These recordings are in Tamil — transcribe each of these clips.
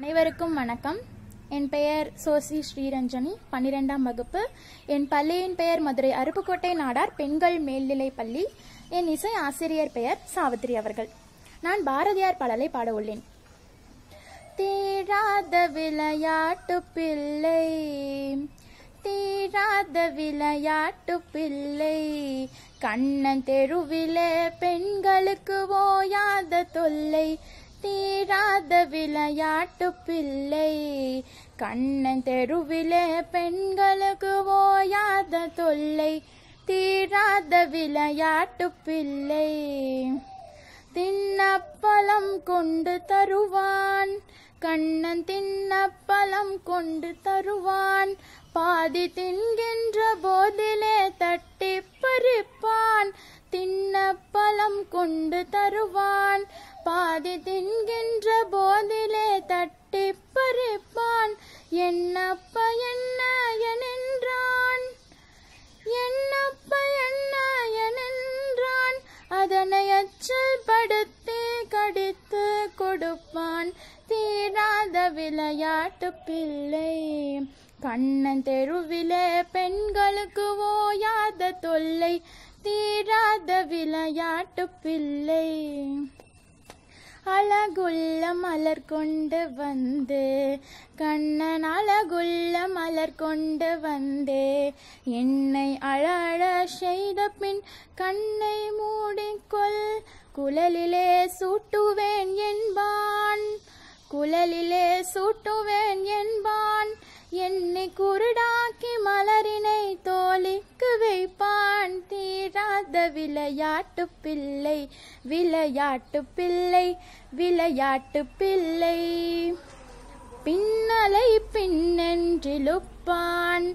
அனைவருக்கும் வணக்கம் என் பெயர் சோசி ஸ்ரீரஞ்சனி பன்னிரெண்டாம் வகுப்பு என் பள்ளியின் பெயர் மதுரை அருப்புக்கோட்டை நாடார் பெண்கள் மேல்நிலை பள்ளி என் இசை ஆசிரியர் பெயர் சாவித்ரி அவர்கள் நான் பாரதியார் பாடலை பாட உள்ளேன் தீராத விளையாட்டு பிள்ளை தீராத விளையாட்டு பிள்ளை கண்ணன் தெருவிலே பெண்களுக்கு ஓயாத தொல்லை தீராத விளையாட்டு பிள்ளை கண்ணன் தெருவிலே பெண்களுக்கு ஓயாத தொல்லை தீராத விளையாட்டு பிள்ளை தின்னப்பலம் கொண்டு தருவான் கண்ணன் தின்னப்பலம் கொண்டு தருவான் பாதி தின்கின்ற போதிலே தட்டி பறிப்பான் தின்னப்பலம் கொண்டு தருவான் பாதி நின்ற போதிலே தட்டி பறிப்பான் என்னப்ப என்ன என்றான் என்னப்ப என்ன என்றான் அதனை அச்சல் படுத்தி கடித்து கொடுப்பான் தீராத விளையாட்டு பிள்ளை கண்ணன் தெருவிலே பெண்களுக்கு ஓயாத தொல்லை தீராத விளையாட்டு பிள்ளை அழகுள்ள மலர் கொண்டு வந்து கண்ணன் அழகுள்ள மலர் கொண்டு வந்தே என்னை அழழ செய்த பின் கண்ணை மூடிக்கொள் குழலிலே சூட்டுவேன் என்பான் குழலிலே சூட்டுவேன் விளையாட்டு பிள்ளை விளையாட்டு பிள்ளை விளையாட்டு பிள்ளை பின்னலை பின்னென்றிலுப்பான்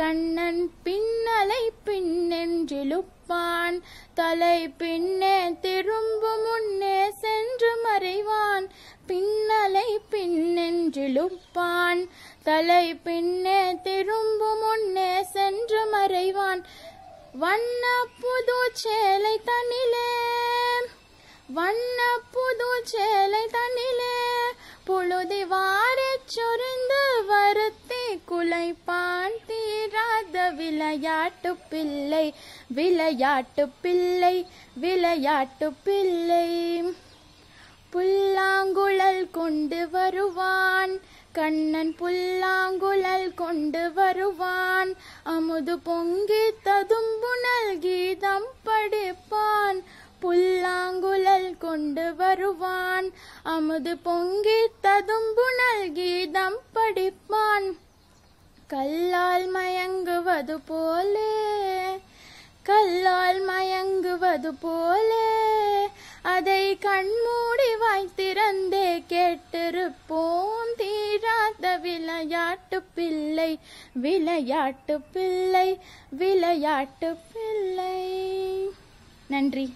கண்ணன் பின்னலை பின்னென்றிலுப்பான் தலை பின்னே திரும்பும் முன்னே சென்று மறைவான் பின்னலை பின்னென்றிலுப்பான் தலை பின்னே திரும்பும் முன்னே சென்று மறைவான் வண்ண புது சேலை தண்ணிலே வண்ண புது சேலை தண்ணிலே புழுதி வாரி சொரிந்து வருத்தி குலைப்பான் தீராத விளையாட்டு பிள்ளை விளையாட்டு பிள்ளை விளையாட்டு பிள்ளை புல்லாங்குழல் கொண்டு வருவான் கண்ணன் புல்லாங்குழல் கொண்டு வருவான் அமுது பொங்கி ததும்பு நல்கீதம் படிப்பான் புல்லாங்குழல் கொண்டு வருவான் அமுது பொங்கி ததும்பு நல்கீதம் படிப்பான் கல்லால் மயங்குவது போலே கல்லால் மயங்குவது போலே அதை கண்மூடி வாய்த்திறந்தே கேட்டிருப்போம் விளையாட்டு பிள்ளை விளையாட்டு பிள்ளை விளையாட்டு பிள்ளை நன்றி